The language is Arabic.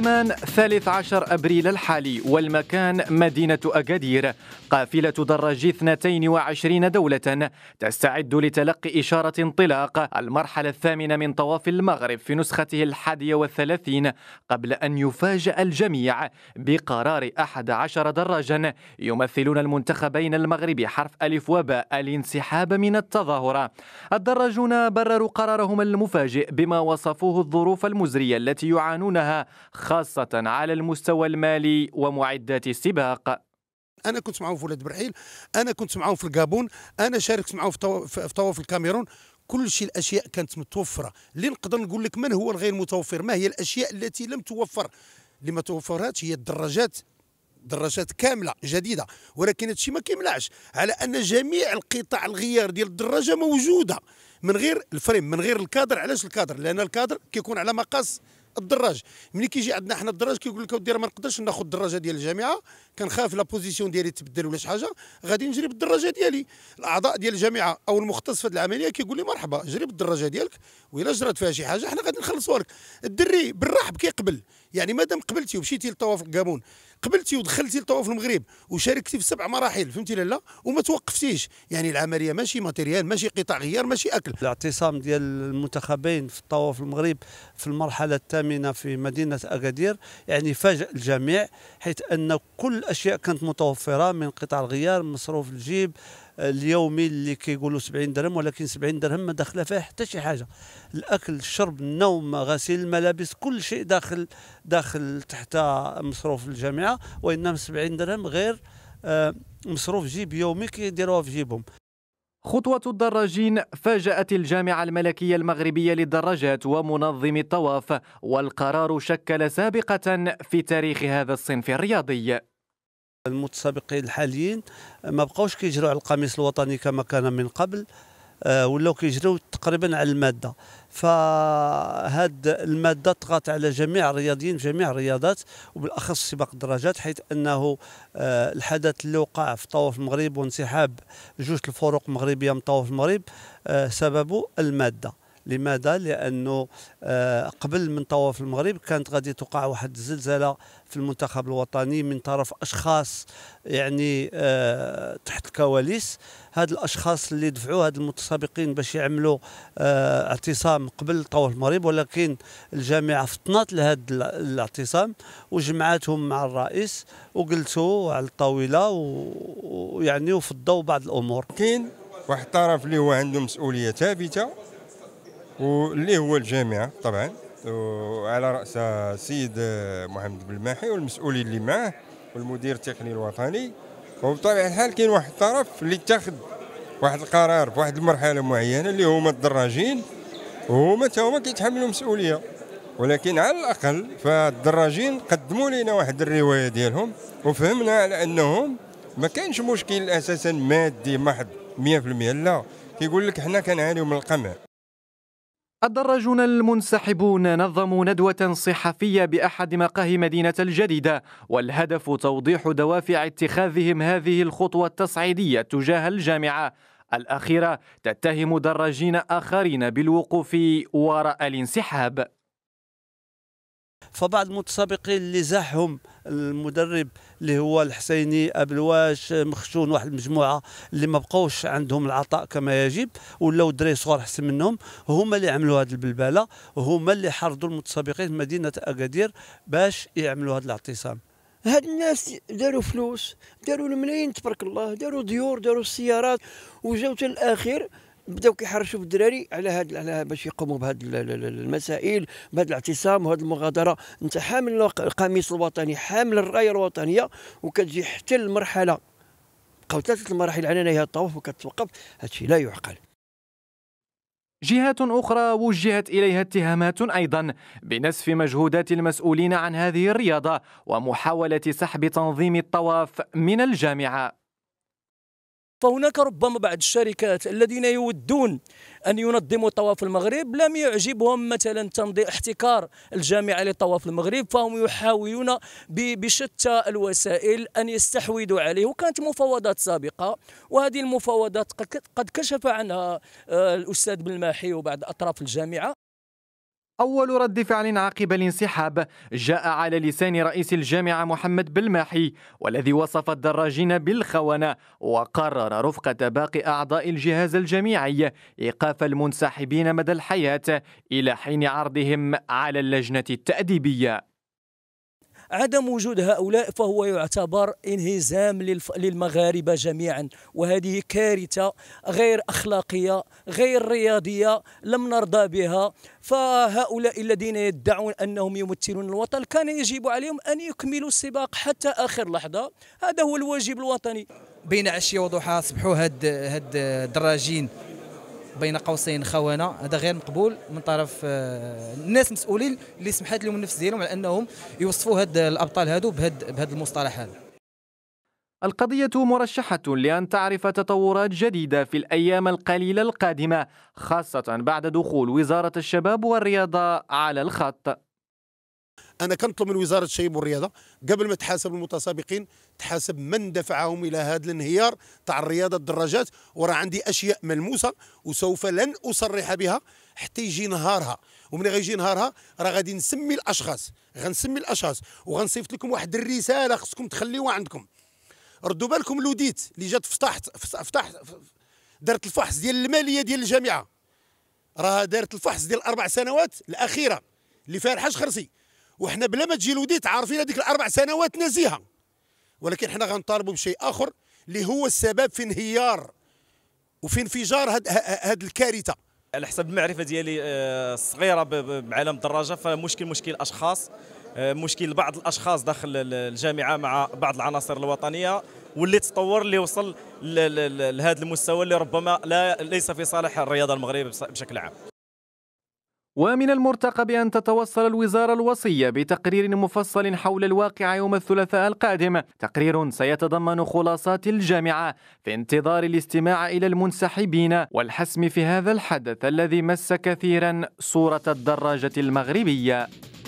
زمان 13 أبريل الحالي والمكان مدينة أكادير قافلة دراجي 22 دولة تستعد لتلقي إشارة انطلاق المرحلة الثامنة من طواف المغرب في نسخته الحادية والثلاثين قبل أن يفاجأ الجميع بقرار أحد عشر دراجا يمثلون المنتخبين المغربي حرف ألف وباء الانسحاب من التظاهرة الدراجون برروا قرارهم المفاجئ بما وصفوه الظروف المزرية التي يعانونها خاصة على المستوى المالي ومعدات السباق انا كنت معاهم في ولاد برحيل انا كنت معاهم في الكابون انا شاركت معاهم في طواف الكاميرون كل شيء الاشياء كانت متوفره اللي نقدر نقول لك من هو الغير متوفر ما هي الاشياء التي لم توفر اللي ما هي الدراجات دراجات كامله جديده ولكن هادشي ما كيملعش على ان جميع القطع الغيار ديال الدراجه موجوده من غير الفريم من غير الكادر علاش الكادر لان الكادر كيكون على مقاس الدراج ملي كيجي عندنا حنا الدراج كيقول لك اودي ما نقدرش ناخذ الدراجه ديال الجامعه كنخاف لا بوزيسيون ديالي تبدل ولا شي حاجه غادي نجري بالدراجه ديالي الاعضاء ديال الجامعه او المختص في هذه العمليه كيقول لي مرحبا جري بالدراجه ديالك والا جرات فيها شي حاجه حنا غادي نخلصوها لك الدري بالرحب كيقبل يعني مادام قبلتي ومشيتي للطواف الكابون قبلتي ودخلتي لطواف المغرب وشاركتي في سبع مراحل فهمتي لا وما توقفتيش يعني العمليه ماشي ماتيريال ماشي قطع غيار ماشي اكل الاعتصام ديال المنتخبين في الطواف المغرب في المرحله الثامنه في مدينه اكادير يعني فاجأ الجميع حيث ان كل الاشياء كانت متوفره من قطع الغيار مصروف الجيب اليومي اللي كيقولوا 70 درهم ولكن 70 درهم ما داخله فيها حتى شي حاجه الاكل الشرب النوم غسيل الملابس كل شيء داخل داخل تحت مصروف الجامعه وانما 70 درهم غير آه، مصروف جيب يومي كيديروها في جيبهم خطوة الدراجين فاجأت الجامعة الملكية المغربية للدراجات ومنظم الطواف والقرار شكل سابقة في تاريخ هذا الصنف الرياضي المتسابقين الحاليين ما بقاوش كيجروا على القميص الوطني كما كان من قبل آه، ولاو كيجروا تقريبا على الماده فهاد الماده طغات على جميع الرياضيين جميع الرياضات وبالاخص سباق الدراجات حيث انه آه، الحدث اللي وقع في طواف المغرب وانسحاب جوج الفرق المغربيه من طواف المغرب آه، سببه الماده لماذا لانه آه، قبل من طواف المغرب كانت غادي توقع واحد الزلزله في المنتخب الوطني من طرف اشخاص يعني آه، تحت الكواليس هاد الاشخاص اللي دفعوا هاد المتسابقين باش يعملوا آه، اعتصام قبل طواف المغرب ولكن الجامعه فطنت لهاد الاعتصام وجمعتهم مع الرئيس وجلسوا على الطاوله ويعني وفضوا بعض الامور كاين واحد الطرف اللي هو عنده مسؤوليه ثابته واللي هو الجامعه طبعا وعلى راس السيد محمد بلماحي والمسؤولين اللي معاه والمدير التقني الوطني وبطبيعه الحال كاين واحد الطرف اللي اتخذ واحد القرار في واحد المرحله معينه اللي هما الدراجين وهما تا هما كيتحملوا مسؤوليه ولكن على الاقل فالدراجين قدموا لنا واحد الروايه ديالهم وفهمنا على انهم ما كانش مشكل اساسا مادي محض 100% لا كيقول لك حنا كنعانيو من القمع الدراجون المنسحبون نظموا ندوة صحفية بأحد مقاهي مدينة الجديدة والهدف توضيح دوافع اتخاذهم هذه الخطوة التصعيدية تجاه الجامعة الأخيرة تتهم دراجين آخرين بالوقوف وراء الانسحاب فبعض المتسابقين اللي زاحهم المدرب اللي هو الحسيني ابلواش مخشون واحد المجموعه اللي ما بقوش عندهم العطاء كما يجب ولاو دري صغار احسن منهم هما اللي عملوا هذه البلبله هما اللي حرضوا المتسابقين في مدينه اكادير باش يعملوا هذا الاعتصام هاد الناس داروا فلوس داروا الملايين تبارك الله داروا ديور داروا السيارات وجاو الاخر بداو كيحرشوا في الدراري على هاد على باش يقوموا بهاد المسائل بهاد الاعتصام وهاد المغادره انت حامل القميص الوطني حامل الرايه الوطنيه وكتجي حتى المرحله بقاو ثلاثه المراحل على نهايه الطواف وكتوقف هادشي لا يعقل جهات أخرى وجهت إليها اتهامات أيضا بنسف مجهودات المسؤولين عن هذه الرياضة ومحاولة سحب تنظيم الطواف من الجامعة فهناك ربما بعض الشركات الذين يودون أن ينظموا طواف المغرب لم يعجبهم مثلا تنظيم احتكار الجامعة لطواف المغرب فهم يحاولون بشتى الوسائل أن يستحوذوا عليه وكانت مفاوضات سابقة وهذه المفاوضات قد كشف عنها آه، الأستاذ بن وبعض أطراف الجامعة أول رد فعل عقب الانسحاب جاء على لسان رئيس الجامعة محمد بلماحي والذي وصف الدراجين بالخونة وقرر رفقة باقي أعضاء الجهاز الجميعي إيقاف المنسحبين مدى الحياة إلى حين عرضهم على اللجنة التأديبية عدم وجود هؤلاء فهو يعتبر انهزام للمغاربة جميعا وهذه كارثة غير أخلاقية غير رياضية لم نرضى بها فهؤلاء الذين يدعون أنهم يمثلون الوطن كان يجب عليهم أن يكملوا السباق حتى آخر لحظة هذا هو الواجب الوطني بين عشية وضحاها صبحوا هاد هاد الدراجين بين قوسين خونه هذا غير مقبول من طرف آه، الناس المسؤولين اللي سمحت لهم النفس ديالهم على انهم يوصفوا هاد الابطال هادو بهاد بهاد المصطلح هذا القضية مرشحة لأن تعرف تطورات جديدة في الأيام القليلة القادمة خاصة بعد دخول وزارة الشباب والرياضة على الخط انا كنطلب من وزاره الشباب والرياضه قبل ما تحاسب المتسابقين تحاسب من دفعهم الى هذا الانهيار تاع الرياضه الدراجات وراه عندي اشياء ملموسه وسوف لن اصرح بها حتى يجي نهارها ومن غيجي نهارها راه غادي نسمي الاشخاص غنسمي الاشخاص وغنصيفط لكم واحد الرساله خصكم تخليوها عندكم ردوا بالكم لوديت اللي جات فتحت فتحت دارت الفحص ديال الماليه ديال الجامعه راه دارت الفحص ديال الاربع سنوات الاخيره اللي فيها الحاج خرسي وحنا بلا ما تجي الوديت عارفين هذيك الاربع سنوات نزيهه ولكن حنا غنطالبوا بشيء اخر اللي هو السبب في انهيار وفي انفجار هاد, هاد الكارثه على حسب المعرفه ديالي آه، الصغيره بعالم الدراجه فمشكل مشكل اشخاص آه، مشكل بعض الاشخاص داخل الجامعه مع بعض العناصر الوطنيه واللي تطور اللي وصل لهذا المستوى اللي ربما لا ليس في صالح الرياضه المغربيه بشكل عام ومن المرتقب أن تتوصل الوزارة الوصية بتقرير مفصل حول الواقع يوم الثلاثاء القادم تقرير سيتضمن خلاصات الجامعة في انتظار الاستماع إلى المنسحبين والحسم في هذا الحدث الذي مس كثيرا صورة الدراجة المغربية